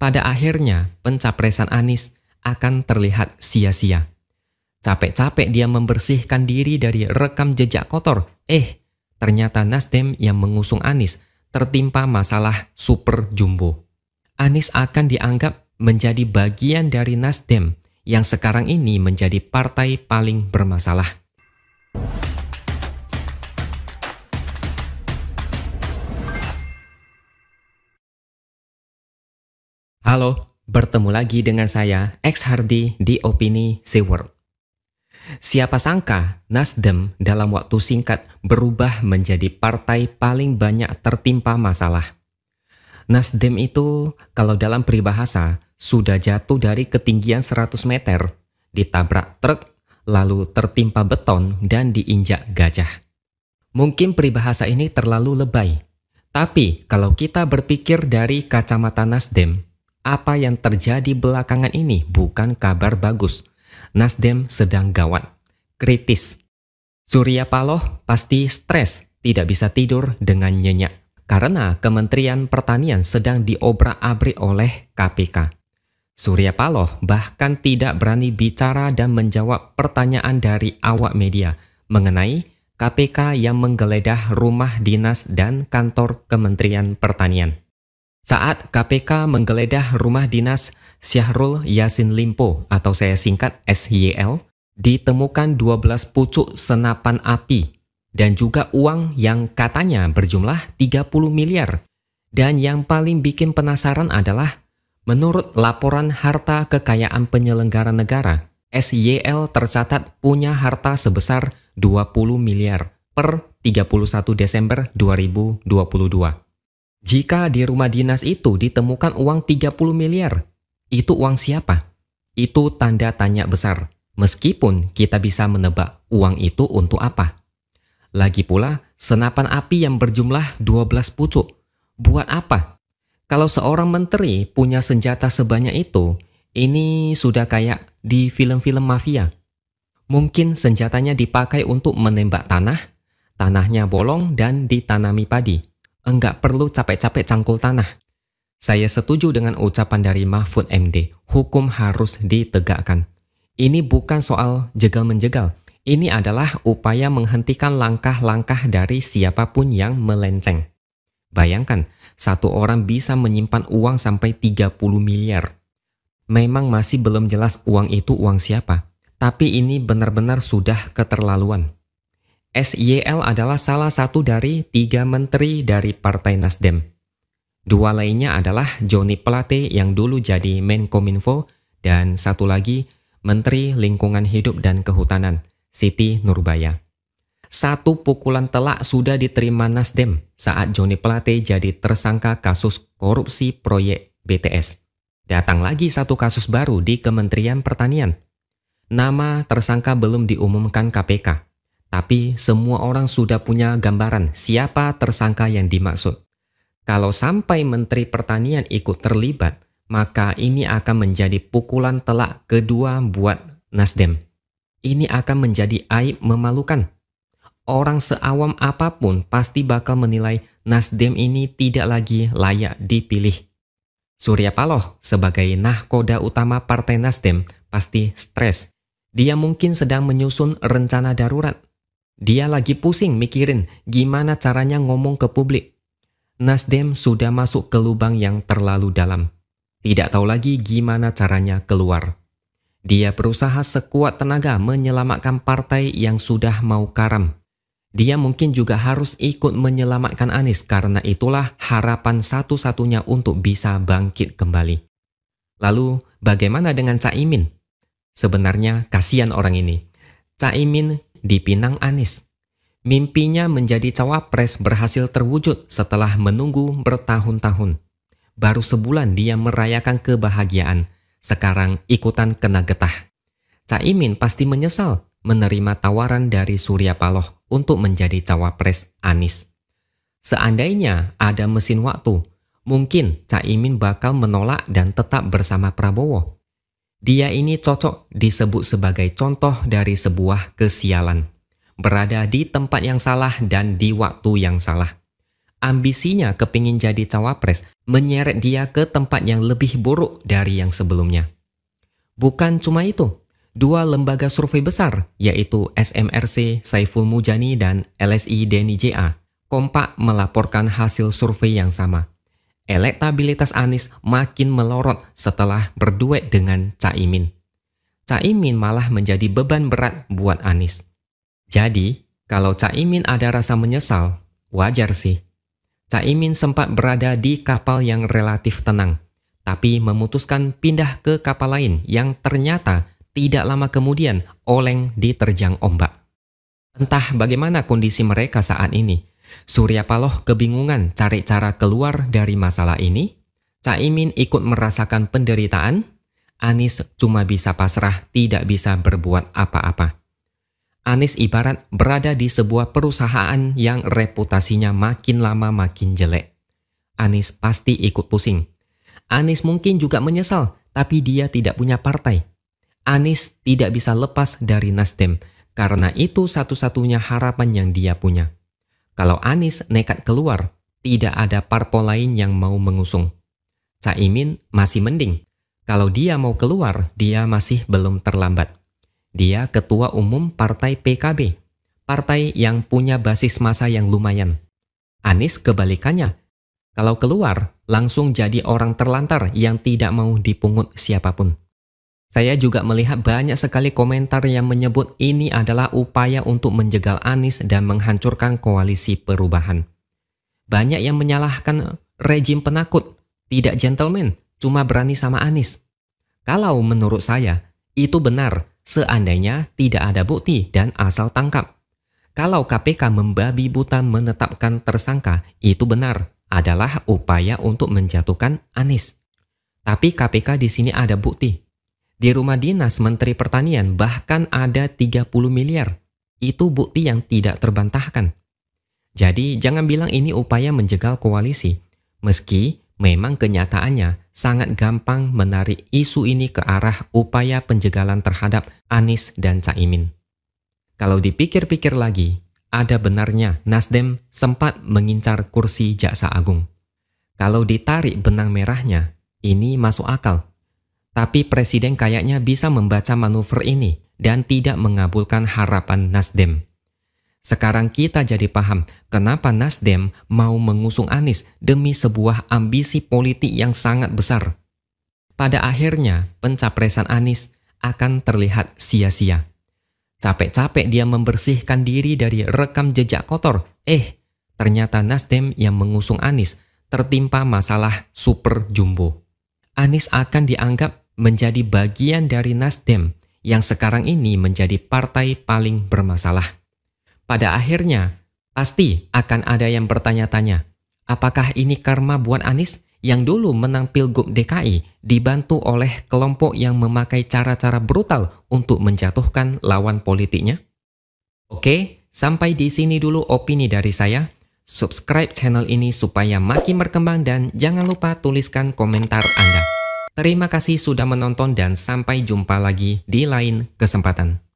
pada akhirnya pencapresan Anis akan terlihat sia-sia. Capek-capek dia membersihkan diri dari rekam jejak kotor. Eh, ternyata Nasdem yang mengusung Anis tertimpa masalah super jumbo. Anis akan dianggap menjadi bagian dari Nasdem yang sekarang ini menjadi partai paling bermasalah. Halo, bertemu lagi dengan saya, X Hardi di Opini SeaWorld. Siapa sangka Nasdem dalam waktu singkat berubah menjadi partai paling banyak tertimpa masalah. Nasdem itu kalau dalam peribahasa sudah jatuh dari ketinggian 100 meter, ditabrak truk, lalu tertimpa beton dan diinjak gajah. Mungkin peribahasa ini terlalu lebay, tapi kalau kita berpikir dari kacamata Nasdem, apa yang terjadi belakangan ini bukan kabar bagus. Nasdem sedang gawat, kritis. Surya Paloh pasti stres, tidak bisa tidur dengan nyenyak karena Kementerian Pertanian sedang diobrak-abrik oleh KPK. Surya Paloh bahkan tidak berani bicara dan menjawab pertanyaan dari awak media mengenai KPK yang menggeledah rumah dinas dan kantor Kementerian Pertanian. Saat KPK menggeledah rumah dinas Syahrul Yasin Limpo atau saya singkat SYL, ditemukan 12 pucuk senapan api dan juga uang yang katanya berjumlah 30 miliar. Dan yang paling bikin penasaran adalah menurut laporan harta kekayaan penyelenggara negara, SYL tercatat punya harta sebesar 20 miliar per 31 Desember 2022. Jika di rumah dinas itu ditemukan uang 30 miliar, itu uang siapa? Itu tanda tanya besar, meskipun kita bisa menebak uang itu untuk apa. Lagi pula, senapan api yang berjumlah 12 pucuk, buat apa? Kalau seorang menteri punya senjata sebanyak itu, ini sudah kayak di film-film mafia. Mungkin senjatanya dipakai untuk menembak tanah, tanahnya bolong dan ditanami padi Enggak perlu capek-capek cangkul tanah. Saya setuju dengan ucapan dari Mahfud MD, hukum harus ditegakkan. Ini bukan soal jegal-menjegal, ini adalah upaya menghentikan langkah-langkah dari siapapun yang melenceng. Bayangkan, satu orang bisa menyimpan uang sampai 30 miliar. Memang masih belum jelas uang itu uang siapa, tapi ini benar-benar sudah keterlaluan. SYL adalah salah satu dari tiga menteri dari Partai Nasdem. Dua lainnya adalah Joni Plate yang dulu jadi Menkominfo dan satu lagi Menteri Lingkungan Hidup dan Kehutanan, Siti Nurbaya. Satu pukulan telak sudah diterima Nasdem saat Joni Plate jadi tersangka kasus korupsi proyek BTS. Datang lagi satu kasus baru di Kementerian Pertanian. Nama tersangka belum diumumkan KPK, tapi semua orang sudah punya gambaran siapa tersangka yang dimaksud. Kalau sampai Menteri Pertanian ikut terlibat, maka ini akan menjadi pukulan telak kedua buat Nasdem. Ini akan menjadi aib memalukan. Orang seawam apapun pasti bakal menilai Nasdem ini tidak lagi layak dipilih. Surya Paloh sebagai nahkoda utama Partai Nasdem pasti stres. Dia mungkin sedang menyusun rencana darurat dia lagi pusing mikirin gimana caranya ngomong ke publik. Nasdem sudah masuk ke lubang yang terlalu dalam. Tidak tahu lagi gimana caranya keluar. Dia berusaha sekuat tenaga menyelamatkan partai yang sudah mau karam. Dia mungkin juga harus ikut menyelamatkan Anies karena itulah harapan satu-satunya untuk bisa bangkit kembali. Lalu, bagaimana dengan Caimin? Sebenarnya kasihan orang ini. Caimin dipinang Anis, Mimpinya menjadi cawapres berhasil terwujud setelah menunggu bertahun-tahun. Baru sebulan dia merayakan kebahagiaan, sekarang ikutan kena getah. Caimin pasti menyesal menerima tawaran dari Surya Paloh untuk menjadi cawapres Anis. Seandainya ada mesin waktu, mungkin Caimin bakal menolak dan tetap bersama Prabowo. Dia ini cocok disebut sebagai contoh dari sebuah kesialan. Berada di tempat yang salah dan di waktu yang salah. Ambisinya kepingin jadi cawapres menyeret dia ke tempat yang lebih buruk dari yang sebelumnya. Bukan cuma itu, dua lembaga survei besar yaitu SMRC Saiful Mujani dan LSI Denny JA kompak melaporkan hasil survei yang sama – elektabilitas Anies makin melorot setelah berduet dengan Caimin. Caimin malah menjadi beban berat buat Anies. Jadi, kalau Caimin ada rasa menyesal, wajar sih. Caimin sempat berada di kapal yang relatif tenang, tapi memutuskan pindah ke kapal lain yang ternyata tidak lama kemudian oleng diterjang ombak. Entah bagaimana kondisi mereka saat ini, Surya Paloh kebingungan cari cara keluar dari masalah ini. Caimin ikut merasakan penderitaan. Anies cuma bisa pasrah, tidak bisa berbuat apa-apa. Anies ibarat berada di sebuah perusahaan yang reputasinya makin lama makin jelek. Anies pasti ikut pusing. Anies mungkin juga menyesal, tapi dia tidak punya partai. Anies tidak bisa lepas dari Nasdem, karena itu satu-satunya harapan yang dia punya kalau Anies nekat keluar, tidak ada parpol lain yang mau mengusung. Caimin masih mending. Kalau dia mau keluar, dia masih belum terlambat. Dia ketua umum partai PKB, partai yang punya basis masa yang lumayan. Anies kebalikannya. Kalau keluar, langsung jadi orang terlantar yang tidak mau dipungut siapapun. Saya juga melihat banyak sekali komentar yang menyebut ini adalah upaya untuk menjegal Anies dan menghancurkan koalisi perubahan. Banyak yang menyalahkan rejim penakut, tidak gentleman, cuma berani sama Anies. Kalau menurut saya, itu benar seandainya tidak ada bukti dan asal tangkap. Kalau KPK membabi buta menetapkan tersangka, itu benar adalah upaya untuk menjatuhkan Anies. Tapi KPK di sini ada bukti di rumah dinas Menteri Pertanian bahkan ada 30 miliar. Itu bukti yang tidak terbantahkan. Jadi jangan bilang ini upaya menjegal koalisi. Meski memang kenyataannya sangat gampang menarik isu ini ke arah upaya penjegalan terhadap Anies dan Caimin. Kalau dipikir-pikir lagi, ada benarnya Nasdem sempat mengincar kursi Jaksa Agung. Kalau ditarik benang merahnya, ini masuk akal tapi presiden kayaknya bisa membaca manuver ini dan tidak mengabulkan harapan Nasdem. Sekarang kita jadi paham kenapa Nasdem mau mengusung Anies demi sebuah ambisi politik yang sangat besar. Pada akhirnya, pencapresan Anies akan terlihat sia-sia. Capek-capek dia membersihkan diri dari rekam jejak kotor. Eh, ternyata Nasdem yang mengusung Anies tertimpa masalah super jumbo. Anies akan dianggap menjadi bagian dari Nasdem yang sekarang ini menjadi partai paling bermasalah. Pada akhirnya, pasti akan ada yang bertanya-tanya, apakah ini karma buat Anies yang dulu menang Pilgub DKI dibantu oleh kelompok yang memakai cara-cara brutal untuk menjatuhkan lawan politiknya? Oke, sampai di sini dulu opini dari saya. Subscribe channel ini supaya makin berkembang dan jangan lupa tuliskan komentar Anda. Terima kasih sudah menonton dan sampai jumpa lagi di lain kesempatan.